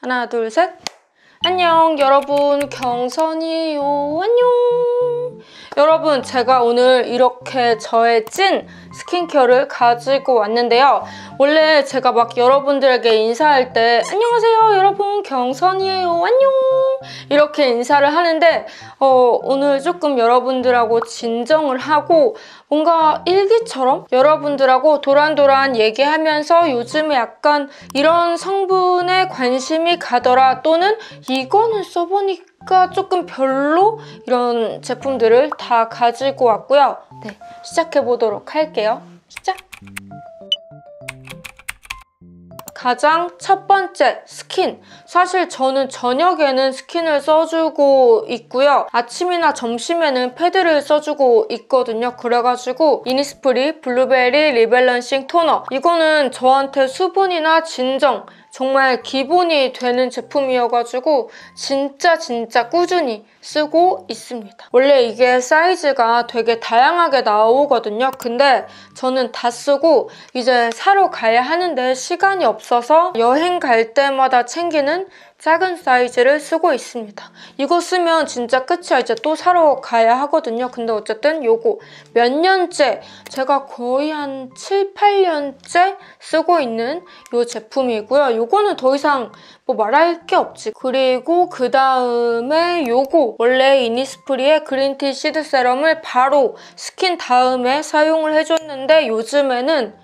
하나 둘셋 안녕 여러분 경선이에요 안녕 여러분 제가 오늘 이렇게 저의 찐 스킨케어를 가지고 왔는데요. 원래 제가 막 여러분들에게 인사할 때 안녕하세요 여러분 경선이에요 안녕 이렇게 인사를 하는데 어, 오늘 조금 여러분들하고 진정을 하고 뭔가 일기처럼 여러분들하고 도란도란 얘기하면서 요즘에 약간 이런 성분에 관심이 가더라 또는 이거는 써보니까 가 조금 별로 이런 제품들을 다 가지고 왔고요. 네, 시작해보도록 할게요. 시작! 가장 첫 번째 스킨 사실 저는 저녁에는 스킨을 써주고 있고요 아침이나 점심에는 패드를 써주고 있거든요 그래가지고 이니스프리 블루베리 리밸런싱 토너 이거는 저한테 수분이나 진정 정말 기본이 되는 제품이어가지고 진짜 진짜 꾸준히 쓰고 있습니다. 원래 이게 사이즈가 되게 다양하게 나오거든요. 근데 저는 다 쓰고 이제 사러 가야 하는데 시간이 없어서 여행 갈 때마다 챙기는 작은 사이즈를 쓰고 있습니다. 이거 쓰면 진짜 끝이야. 이제 또 사러 가야 하거든요. 근데 어쨌든 요거 몇 년째 제가 거의 한 7, 8년째 쓰고 있는 요 제품이고요. 요거는 더 이상 뭐 말할 게 없지. 그리고 그 다음에 요거 원래 이니스프리의 그린티 시드 세럼을 바로 스킨 다음에 사용을 해줬는데 요즘에는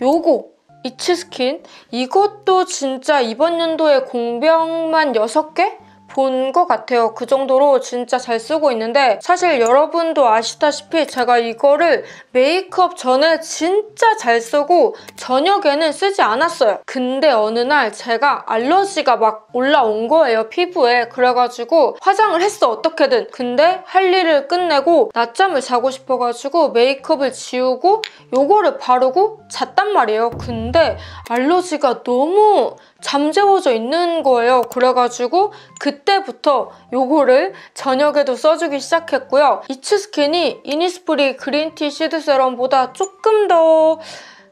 요거 이치스킨 이것도 진짜 이번 연도에 공병만 6개? 본것 같아요. 그 정도로 진짜 잘 쓰고 있는데 사실 여러분도 아시다시피 제가 이거를 메이크업 전에 진짜 잘 쓰고 저녁에는 쓰지 않았어요. 근데 어느 날 제가 알러지가 막 올라온 거예요, 피부에. 그래가지고 화장을 했어, 어떻게든. 근데 할 일을 끝내고 낮잠을 자고 싶어가지고 메이크업을 지우고 요거를 바르고 잤단 말이에요. 근데 알러지가 너무 잠재워져 있는 거예요. 그래가지고 그때부터 요거를 저녁에도 써주기 시작했고요. 이츠스킨이 이니스프리 그린티 시드 세럼보다 조금 더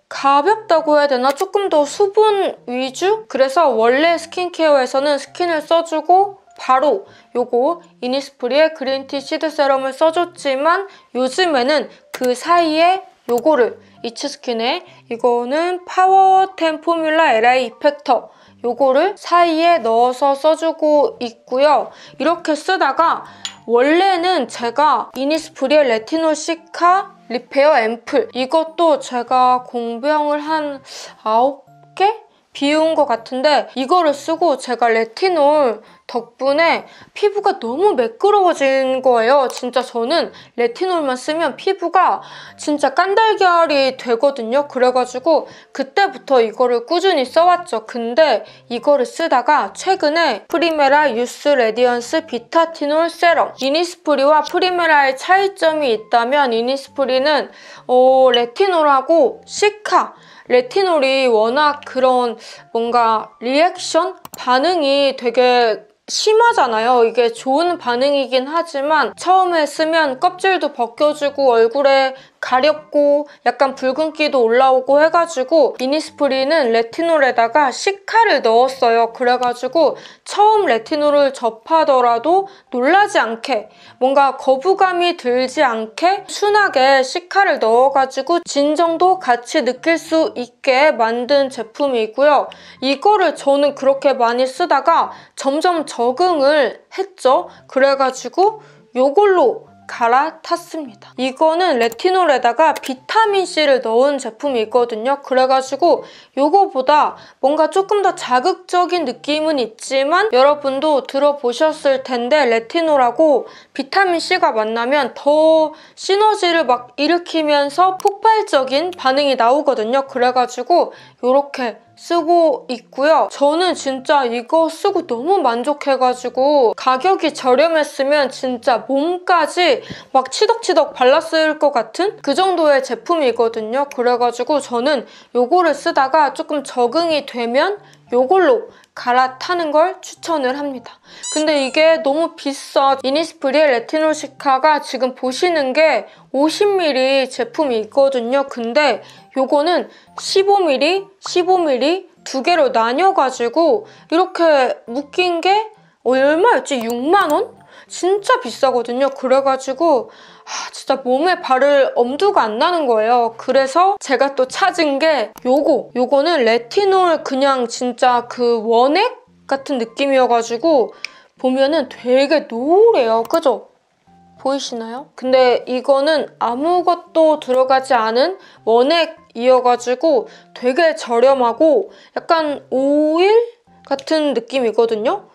가볍다고 해야 되나? 조금 더 수분 위주? 그래서 원래 스킨케어에서는 스킨을 써주고 바로 요거 이니스프리의 그린티 시드 세럼을 써줬지만 요즘에는 그 사이에 요거를 이츠스킨에 이거는 파워템 포뮬라 LI 이펙터 요거를 사이에 넣어서 써주고 있고요. 이렇게 쓰다가 원래는 제가 이니스프리의 레티놀 시카 리페어 앰플 이것도 제가 공병을 한 9개? 비운 것 같은데 이거를 쓰고 제가 레티놀 덕분에 피부가 너무 매끄러워진 거예요. 진짜 저는 레티놀만 쓰면 피부가 진짜 깐달걀이 되거든요. 그래가지고 그때부터 이거를 꾸준히 써왔죠. 근데 이거를 쓰다가 최근에 프리메라 유스 레디언스 비타티놀 세럼 이니스프리와 프리메라의 차이점이 있다면 이니스프리는 어, 레티놀하고 시카 레티놀이 워낙 그런 뭔가 리액션? 반응이 되게 심하잖아요. 이게 좋은 반응이긴 하지만 처음에 쓰면 껍질도 벗겨지고 얼굴에 가렵고 약간 붉은기도 올라오고 해가지고 미니스프리는 레티놀에다가 시카를 넣었어요. 그래가지고 처음 레티놀을 접하더라도 놀라지 않게 뭔가 거부감이 들지 않게 순하게 시카를 넣어가지고 진정도 같이 느낄 수 있게 만든 제품이고요. 이거를 저는 그렇게 많이 쓰다가 점점 적응을 했죠. 그래가지고 요걸로 갈아탔습니다. 이거는 레티놀에다가 비타민C를 넣은 제품이거든요. 그래가지고 이거보다 뭔가 조금 더 자극적인 느낌은 있지만 여러분도 들어보셨을 텐데 레티놀하고 비타민C가 만나면 더 시너지를 막 일으키면서 폭발적인 반응이 나오거든요. 그래가지고 이렇게 쓰고 있고요. 저는 진짜 이거 쓰고 너무 만족해가지고 가격이 저렴했으면 진짜 몸까지 막 치덕치덕 발랐을 것 같은 그 정도의 제품이거든요. 그래가지고 저는 이거를 쓰다가 조금 적응이 되면 이걸로 갈아타는 걸 추천을 합니다. 근데 이게 너무 비싸. 이니스프리 레티놀 시카가 지금 보시는 게 50ml 제품이 있거든요. 근데 요거는 15mm, 15mm 두 개로 나뉘어가지고 이렇게 묶인 게 얼마였지? 6만원? 진짜 비싸거든요. 그래가지고 하, 아, 진짜 몸에 바를 엄두가 안 나는 거예요. 그래서 제가 또 찾은 게 요거. 요거는 레티놀 그냥 진짜 그 원액 같은 느낌이어가지고 보면은 되게 노래요. 그죠? 보이시나요? 근데 이거는 아무것도 들어가지 않은 원액이어가지고 되게 저렴하고 약간 오일 같은 느낌이거든요?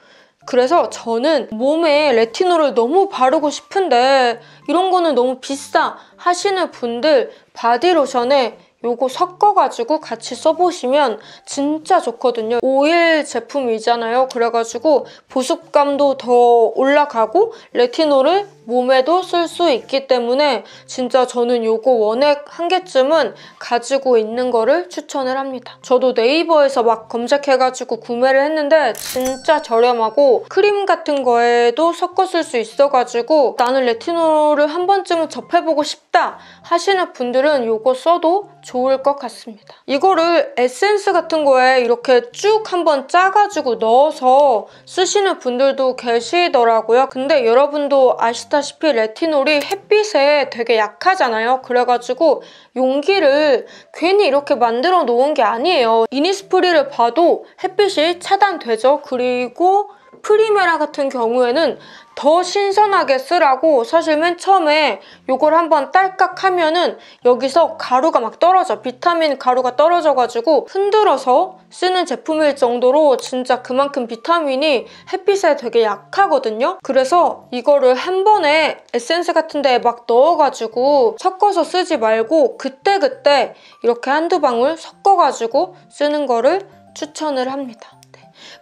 그래서 저는 몸에 레티놀을 너무 바르고 싶은데 이런 거는 너무 비싸 하시는 분들 바디로션에 요거 섞어가지고 같이 써보시면 진짜 좋거든요. 오일 제품이잖아요. 그래가지고 보습감도 더 올라가고 레티놀을 몸에도 쓸 수 있기 때문에 진짜 저는 요거 원액 한 개쯤은 가지고 있는 거를 추천을 합니다. 저도 네이버에서 막 검색해가지고 구매를 했는데 진짜 저렴하고 크림 같은 거에도 섞어 쓸 수 있어가지고 나는 레티놀을 한 번쯤은 접해보고 싶다 하시는 분들은 요거 써도 좋을 것 같습니다. 이거를 에센스 같은 거에 이렇게 쭉 한번 짜가지고 넣어서 쓰시는 분들도 계시더라고요. 근데 여러분도 아시다시피 레티놀이 햇빛에 되게 약하잖아요. 그래가지고 용기를 괜히 이렇게 만들어 놓은 게 아니에요. 이니스프리를 봐도 햇빛이 차단되죠. 그리고 프리메라 같은 경우에는 더 신선하게 쓰라고 사실 맨 처음에 이걸 한번 딸깍 하면은 여기서 가루가 막 떨어져 비타민 가루가 떨어져가지고 흔들어서 쓰는 제품일 정도로 진짜 그만큼 비타민이 햇빛에 되게 약하거든요 그래서 이거를 한 번에 에센스 같은 데에 막 넣어가지고 섞어서 쓰지 말고 그때그때 이렇게 한두 방울 섞어가지고 쓰는 거를 추천을 합니다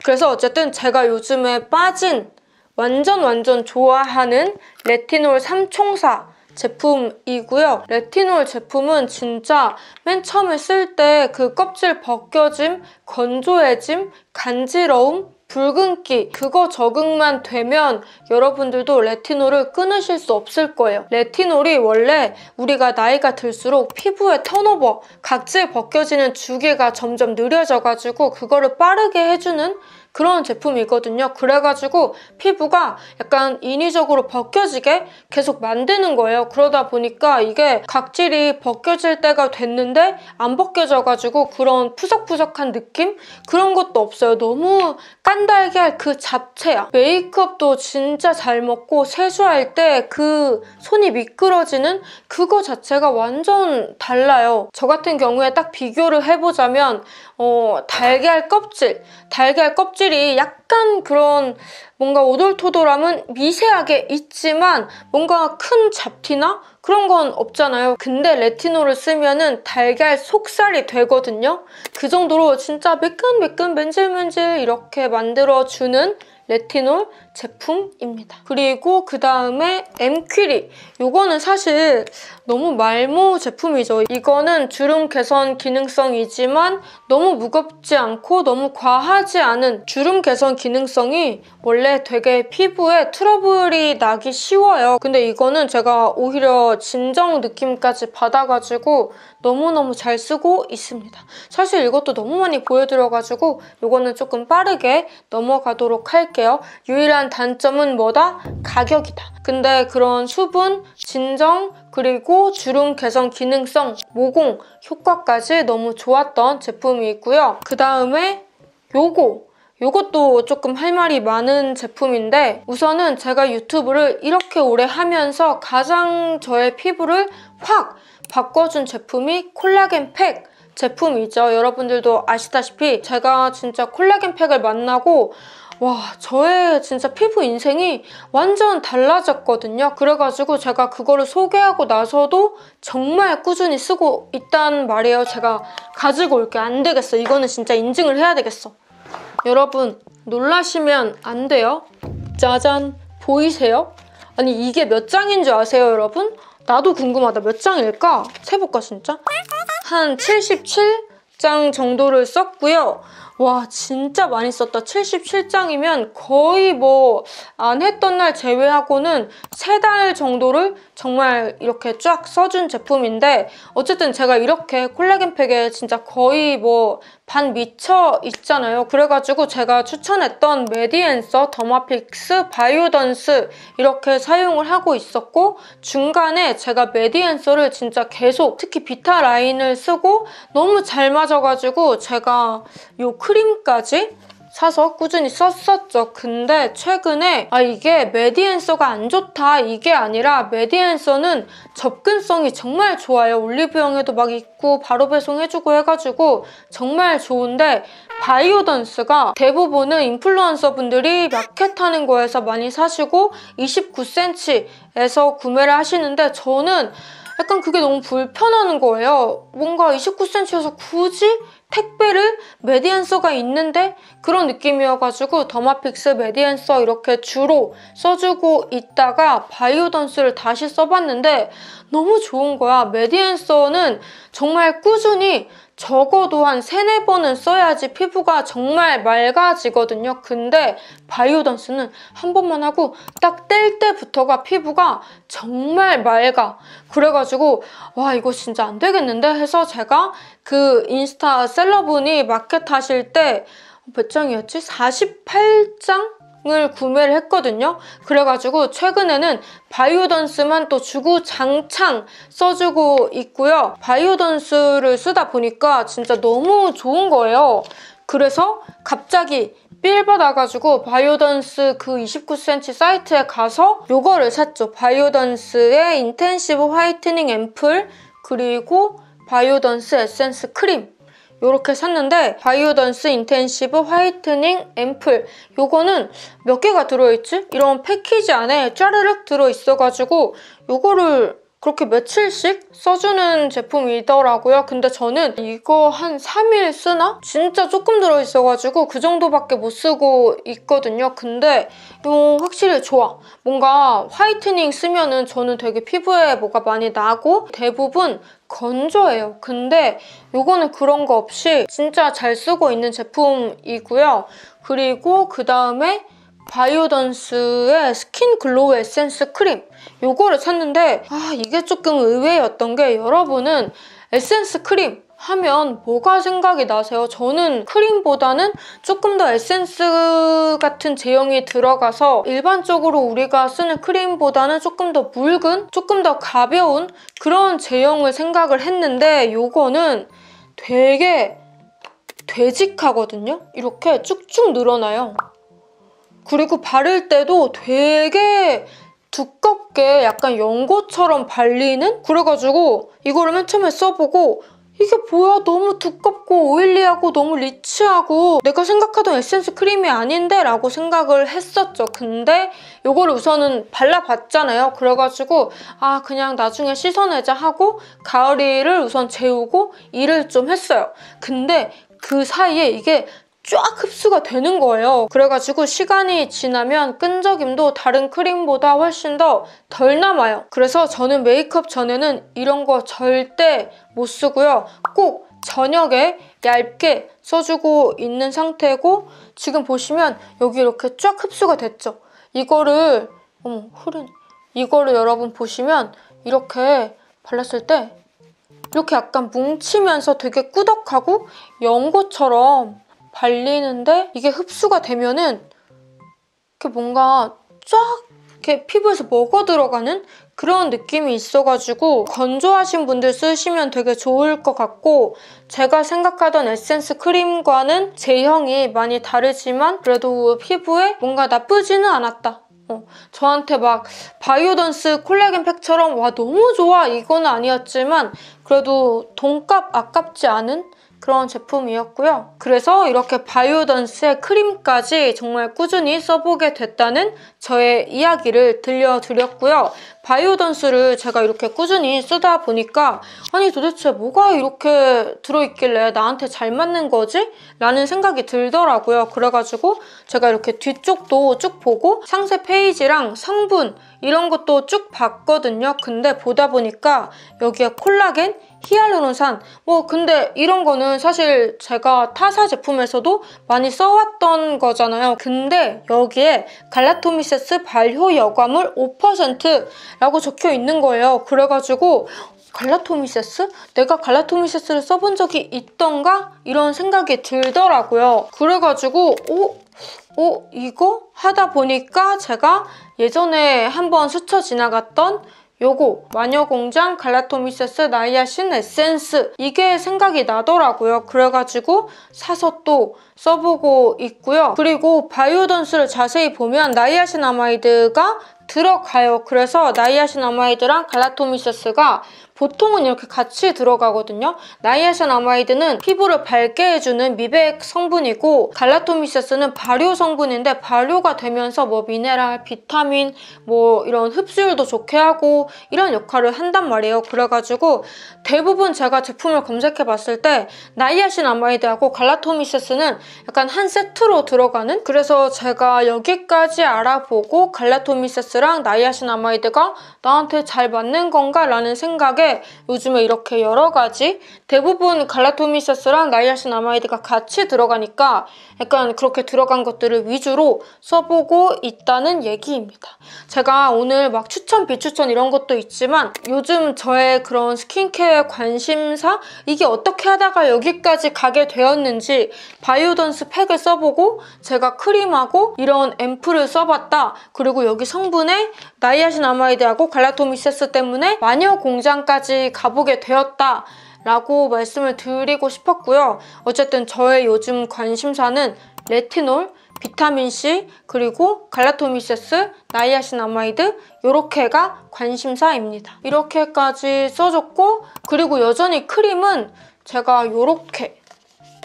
그래서 어쨌든 제가 요즘에 빠진 완전 완전 좋아하는 레티놀 3총사 제품이고요. 레티놀 제품은 진짜 맨 처음에 쓸 때 그 껍질 벗겨짐, 건조해짐, 간지러움 붉은기 그거 적응만 되면 여러분들도 레티놀을 끊으실 수 없을 거예요. 레티놀이 원래 우리가 나이가 들수록 피부의 턴오버, 각질 벗겨지는 주기가 점점 느려져가지고 그거를 빠르게 해주는 그런 제품이거든요. 그래가지고 피부가 약간 인위적으로 벗겨지게 계속 만드는 거예요. 그러다 보니까 이게 각질이 벗겨질 때가 됐는데 안 벗겨져가지고 그런 푸석푸석한 느낌? 그런 것도 없어요. 너무 깐달걀 그자체야 메이크업도 진짜 잘 먹고 세수할 때 그 손이 미끄러지는 그거 자체가 완전 달라요. 저 같은 경우에 딱 비교를 해보자면 어, 달걀 껍질, 달걀 껍질 확실히 약간 그런 뭔가 오돌토돌함은 미세하게 있지만 뭔가 큰 잡티나 그런 건 없잖아요. 근데 레티놀을 쓰면은 달걀 속살이 되거든요. 그 정도로 진짜 매끈매끈 맨질맨질 이렇게 만들어주는 레티놀 제품입니다. 그리고 그 다음에 엠퀴리 이거는 사실 너무 말모 제품이죠. 이거는 주름 개선 기능성이지만 너무 무겁지 않고 너무 과하지 않은 주름 개선 기능성이 원래 되게 피부에 트러블이 나기 쉬워요. 근데 이거는 제가 오히려 진정 느낌까지 받아가지고 너무너무 잘 쓰고 있습니다. 사실 이것도 너무 많이 보여드려가지고 이거는 조금 빠르게 넘어가도록 할게요. 유일한 단점은 뭐다? 가격이다. 근데 그런 수분, 진정, 그리고 주름 개선 기능성, 모공 효과까지 너무 좋았던 제품이 있고요. 그 다음에 요거 요것도 조금 할 말이 많은 제품인데 우선은 제가 유튜브를 이렇게 오래 하면서 가장 저의 피부를 확 바꿔준 제품이 콜라겐 팩 제품이죠. 여러분들도 아시다시피 제가 진짜 콜라겐 팩을 만나고 와 저의 진짜 피부 인생이 완전 달라졌거든요. 그래가지고 제가 그거를 소개하고 나서도 정말 꾸준히 쓰고 있단 말이에요. 제가 가지고 올게 안 되겠어. 이거는 진짜 인증을 해야 되겠어. 여러분 놀라시면 안 돼요. 짜잔 보이세요? 아니 이게 몇 장인 줄 아세요 여러분? 나도 궁금하다 몇 장일까? 세볼까 진짜? 한 77장 정도를 썼고요. 와 진짜 많이 썼다 77장이면 거의 뭐 안 했던 날 제외하고는 세 달 정도를 정말 이렇게 쫙 써준 제품인데 어쨌든 제가 이렇게 콜라겐팩에 진짜 거의 뭐반 미쳐 있잖아요. 그래가지고 제가 추천했던 메디엔서 더마픽스, 바이오던스 이렇게 사용을 하고 있었고 중간에 제가 메디엔서를 진짜 계속 특히 비타 라인을 쓰고 너무 잘 맞아가지고 제가 요 크림까지 사서 꾸준히 썼었죠. 근데 최근에 아 이게 메디엔서가안 좋다 이게 아니라 메디엔서는 접근성이 정말 좋아요. 올리브영에도 막 있고 바로 배송해주고 해가지고 정말 좋은데 바이오던스가 대부분은 인플루언서분들이 마켓하는 거에서 많이 사시고 29cm에서 구매를 하시는데 저는 약간 그게 너무 불편한 거예요. 뭔가 29cm여서 굳이 택배를 메디앤서가 있는데 그런 느낌이어가지고 더마픽스 메디앤서 이렇게 주로 써주고 있다가 바이오던스를 다시 써봤는데 너무 좋은 거야. 메디앤서는 정말 꾸준히 적어도 한 3, 4 번은 써야지 피부가 정말 맑아지거든요. 근데 바이오던스는 한 번만 하고 딱 뗄 때부터가 피부가 정말 맑아. 그래가지고 와 이거 진짜 안 되겠는데 해서 제가 그 인스타 셀러분이 마켓 하실 때 몇 장이었지? 48장을 구매를 했거든요. 그래가지고 최근에는 바이오던스만 또 주구장창 써주고 있고요. 바이오던스를 쓰다 보니까 진짜 너무 좋은 거예요. 그래서 갑자기 삘 받아가지고 바이오던스 그 29cm 사이트에 가서 요거를 샀죠. 바이오던스의 인텐시브 화이트닝 앰플 그리고 바이오던스 에센스 크림 이렇게 샀는데 바이오던스 인텐시브 화이트닝 앰플 요거는 몇 개가 들어있지? 이런 패키지 안에 짜르륵 들어있어가지고 요거를 그렇게 며칠씩 써주는 제품이더라고요. 근데 저는 이거 한 3일 쓰나? 진짜 조금 들어있어가지고 그 정도밖에 못 쓰고 있거든요. 근데 이거 어, 확실히 좋아. 뭔가 화이트닝 쓰면은 저는 되게 피부에 뭐가 많이 나고 대부분 건조해요. 근데 요거는 그런 거 없이 진짜 잘 쓰고 있는 제품이고요. 그리고 그 다음에 바이오던스의 스킨 글로우 에센스 크림 요거를 샀는데 아 이게 조금 의외였던 게 여러분은 에센스 크림 하면 뭐가 생각이 나세요? 저는 크림보다는 조금 더 에센스 같은 제형이 들어가서 일반적으로 우리가 쓰는 크림보다는 조금 더 묽은, 조금 더 가벼운 그런 제형을 생각을 했는데 이거는 되게 되직하거든요? 이렇게 쭉쭉 늘어나요. 그리고 바를 때도 되게 두껍게 약간 연고처럼 발리는? 그래가지고 이거를 맨 처음에 써보고 이게 뭐야 너무 두껍고 오일리하고 너무 리치하고 내가 생각하던 에센스 크림이 아닌데? 라고 생각을 했었죠. 근데 이걸 우선은 발라봤잖아요. 그래가지고 아 그냥 나중에 씻어내자 하고 가을이를 우선 재우고 일을 좀 했어요. 근데 그 사이에 이게 쫙 흡수가 되는 거예요. 그래가지고 시간이 지나면 끈적임도 다른 크림보다 훨씬 더 덜 남아요. 그래서 저는 메이크업 전에는 이런 거 절대 못 쓰고요. 꼭 저녁에 얇게 써주고 있는 상태고 지금 보시면 여기 이렇게 쫙 흡수가 됐죠? 이거를 어머 흐른 이거를 여러분 보시면 이렇게 발랐을 때 이렇게 약간 뭉치면서 되게 꾸덕하고 연고처럼 발리는데 이게 흡수가 되면은 이렇게 뭔가 쫙 이렇게 피부에서 먹어 들어가는 그런 느낌이 있어가지고 건조하신 분들 쓰시면 되게 좋을 것 같고 제가 생각하던 에센스 크림과는 제형이 많이 다르지만 그래도 피부에 뭔가 나쁘지는 않았다. 어, 저한테 막 바이오던스 콜라겐 팩처럼 와 너무 좋아 이건 아니었지만 그래도 돈값 아깝지 않은 그런 제품이었고요. 그래서 이렇게 바이오던스의 크림까지 정말 꾸준히 써보게 됐다는 저의 이야기를 들려드렸고요. 바이오던스를 제가 이렇게 꾸준히 쓰다 보니까 아니 도대체 뭐가 이렇게 들어있길래 나한테 잘 맞는 거지? 라는 생각이 들더라고요. 그래가지고 제가 이렇게 뒤쪽도 쭉 보고 상세 페이지랑 성분 이런 것도 쭉 봤거든요. 근데 보다 보니까 여기에 콜라겐, 히알루론산 뭐 근데 이런 거는 사실 제가 타사 제품에서도 많이 써왔던 거잖아요. 근데 여기에 갈라토미세 액세스 발효 여과물 5%라고 적혀 있는 거예요. 그래가지고 갈라토미세스? 내가 갈라토미세스를 써본 적이 있던가? 이런 생각이 들더라고요. 그래가지고 오? 어? 오? 어? 이거? 하다 보니까 제가 예전에 한번 스쳐 지나갔던 요거 마녀공장 갈라토미세스 나이아신 에센스 이게 생각이 나더라고요. 그래가지고 사서 또 써보고 있고요. 그리고 바이오던스를 자세히 보면 나이아신 아마이드가 들어가요. 그래서 나이아신 아마이드랑 갈라토미세스가 보통은 이렇게 같이 들어가거든요. 나이아신 아마이드는 피부를 밝게 해주는 미백 성분이고 갈라토미세스는 발효 성분인데 발효가 되면서 뭐 미네랄, 비타민 뭐 이런 흡수율도 좋게 하고 이런 역할을 한단 말이에요. 그래가지고 대부분 제가 제품을 검색해봤을 때 나이아신 아마이드하고 갈라토미세스는 약간 한 세트로 들어가는 그래서 제가 여기까지 알아보고 갈라토미세스 밸런스랑 나이아신아마이드가 나한테 잘 맞는 건가? 라는 생각에 요즘에 이렇게 여러 가지 대부분 갈라토미세스랑 나이아신아마이드가 같이 들어가니까 약간 그렇게 들어간 것들을 위주로 써보고 있다는 얘기입니다. 제가 오늘 막 추천, 비추천 이런 것도 있지만 요즘 저의 그런 스킨케어 관심사 이게 어떻게 하다가 여기까지 가게 되었는지 바이오던스 팩을 써보고 제가 크림하고 이런 앰플을 써봤다. 그리고 여기 성분 때문에 나이아신 아마이드하고 갈라토미세스 때문에 마녀 공장까지 가보게 되었다 라고 말씀을 드리고 싶었고요. 어쨌든 저의 요즘 관심사는 레티놀, 비타민C, 그리고 갈라토미세스, 나이아신 아마이드 요렇게가 관심사입니다. 이렇게까지 써줬고 그리고 여전히 크림은 제가 요렇게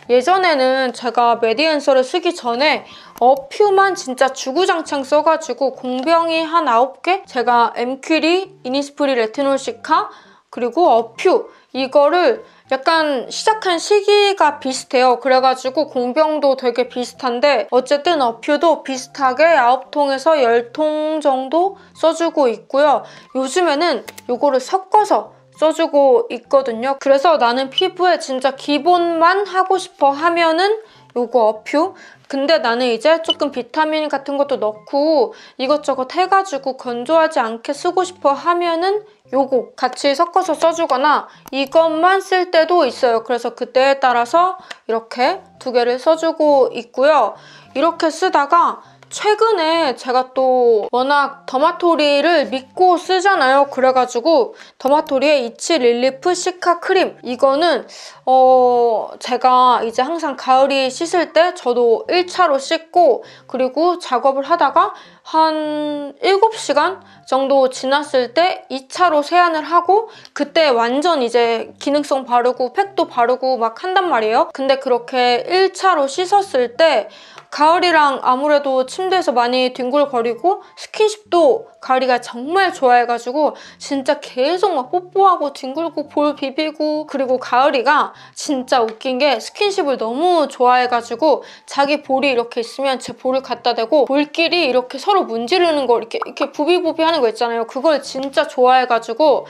예전에는 제가 메디엔서를 쓰기 전에 어퓨만 진짜 주구장창 써가지고 공병이 한 9개 제가 엠큐리, 이니스프리 레트놀 시카 그리고 어퓨 이거를 약간 시작한 시기가 비슷해요. 그래가지고 공병도 되게 비슷한데 어쨌든 어퓨도 비슷하게 9통에서 10통 정도 써주고 있고요. 요즘에는 이거를 섞어서 써주고 있거든요. 그래서 나는 피부에 진짜 기본만 하고 싶어 하면은 요거 어퓨 근데 나는 이제 조금 비타민 같은 것도 넣고 이것저것 해가지고 건조하지 않게 쓰고 싶어 하면은 요거 같이 섞어서 써주거나 이것만 쓸 때도 있어요. 그래서 그때에 따라서 이렇게 두 개를 써주고 있고요. 이렇게 쓰다가 최근에 제가 또 워낙 더마토리를 믿고 쓰잖아요. 그래가지고 더마토리의 이치 릴리프 시카 크림 이거는 어, 제가 이제 항상 가을이 씻을 때 저도 1차로 씻고 그리고 작업을 하다가 한 7시간 정도 지났을 때 2차로 세안을 하고 그때 완전 이제 기능성 바르고 팩도 바르고 막 한단 말이에요. 근데 그렇게 1차로 씻었을 때 가을이랑 아무래도 침대에서 많이 뒹굴거리고 스킨십도 가을이가 정말 좋아해가지고 진짜 계속 막 뽀뽀하고 뒹굴고 볼 비비고 그리고 가을이가 진짜 웃긴 게 스킨십을 너무 좋아해가지고 자기 볼이 이렇게 있으면 제 볼을 갖다 대고 볼끼리 이렇게 서로 문지르는 거 이렇게 이렇게 부비부비 하는 거 있잖아요. 그걸 진짜 좋아해가지고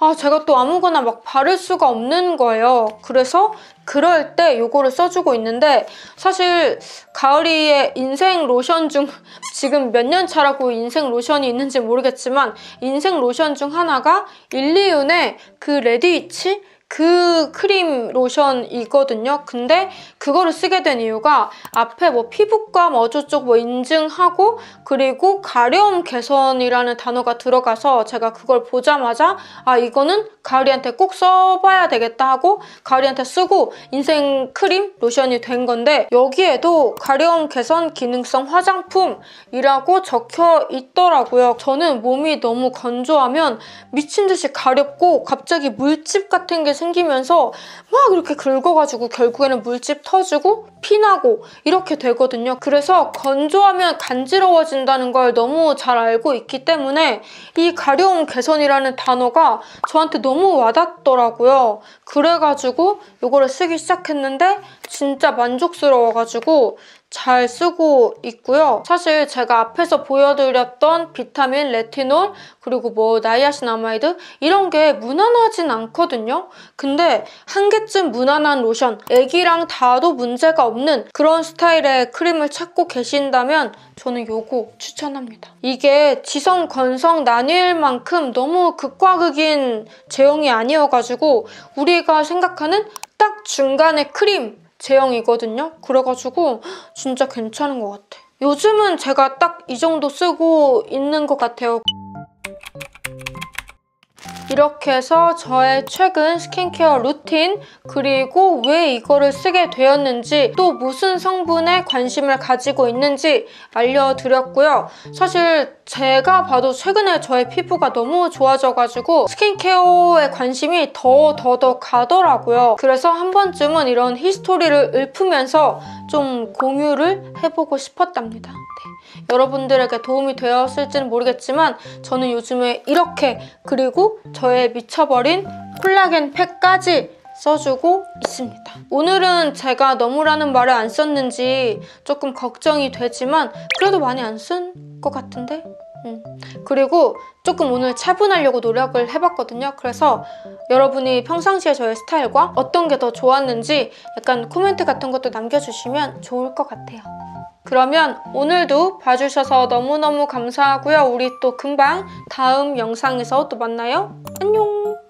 아 제가 또 아무거나 막 바를 수가 없는 거예요. 그래서 그럴 때 요거를 써주고 있는데 사실 가을이의 인생 로션 중 지금 몇 년 차라고 인생 로션이 있는지 모르겠지만 인생 로션 중 하나가 일리윤의 그 레디위치 그 크림 로션이거든요. 근데 그거를 쓰게 된 이유가 앞에 뭐 피부감 뭐 어쩌쪽 뭐 인증하고 그리고 가려움 개선이라는 단어가 들어가서 제가 그걸 보자마자 아 이거는 가을이한테 꼭 써봐야 되겠다 하고 가을이한테 쓰고 인생 크림 로션이 된 건데 여기에도 가려움 개선 기능성 화장품이라고 적혀 있더라고요. 저는 몸이 너무 건조하면 미친 듯이 가렵고 갑자기 물집 같은 게 생기면서 막 이렇게 긁어가지고 결국에는 물집 터지고 피나고 이렇게 되거든요. 그래서 건조하면 간지러워진다는 걸 너무 잘 알고 있기 때문에 이 가려움 개선이라는 단어가 저한테 너무 와닿더라고요. 그래가지고 이거를 쓰기 시작했는데 진짜 만족스러워가지고 잘 쓰고 있고요. 사실 제가 앞에서 보여드렸던 비타민, 레티놀, 그리고 뭐 나이아신아마이드 이런 게 무난하진 않거든요. 근데 한 개쯤 무난한 로션, 애기랑 닿아도 문제가 없는 그런 스타일의 크림을 찾고 계신다면 저는 요거 추천합니다. 이게 지성, 건성 나뉠 만큼 너무 극과 극인 제형이 아니어가지고 우리가 생각하는 딱 중간의 크림 제형이거든요. 그래가지고 진짜 괜찮은 것 같아. 요즘은 제가 딱 이 정도 쓰고 있는 것 같아요. 이렇게 해서 저의 최근 스킨케어 루틴 그리고 왜 이거를 쓰게 되었는지 또 무슨 성분에 관심을 가지고 있는지 알려드렸고요. 사실 제가 봐도 최근에 저의 피부가 너무 좋아져가지고 스킨케어에 관심이 더 더더 가더라고요. 그래서 한 번쯤은 이런 히스토리를 읊으면서 좀 공유를 해보고 싶었답니다. 네. 여러분들에게 도움이 되었을지는 모르겠지만 저는 요즘에 이렇게 그리고 저의 미쳐버린 콜라겐 팩까지 써주고 있습니다. 오늘은 제가 너무라는 말을 안 썼는지 조금 걱정이 되지만 그래도 많이 안 쓴 것 같은데? 음. 그리고 조금 오늘 차분하려고 노력을 해봤거든요. 그래서 여러분이 평상시에 저의 스타일과 어떤 게 더 좋았는지 약간 코멘트 같은 것도 남겨주시면 좋을 것 같아요. 그러면 오늘도 봐주셔서 너무너무 감사하고요. 우리 또 금방 다음 영상에서 또 만나요. 안녕!